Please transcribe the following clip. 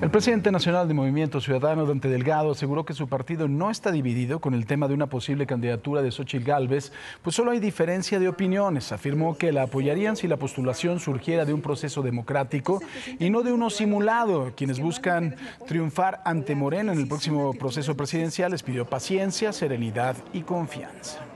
El presidente nacional de Movimiento Ciudadano, Dante Delgado, aseguró que su partido no está dividido con el tema de una posible candidatura de Xochitl Gálvez, pues solo hay diferencia de opiniones. Afirmó que la apoyarían si la postulación surgiera de un proceso democrático y no de uno simulado. Quienes buscan triunfar ante Moreno en el próximo proceso presidencial les pidió paciencia, serenidad y confianza.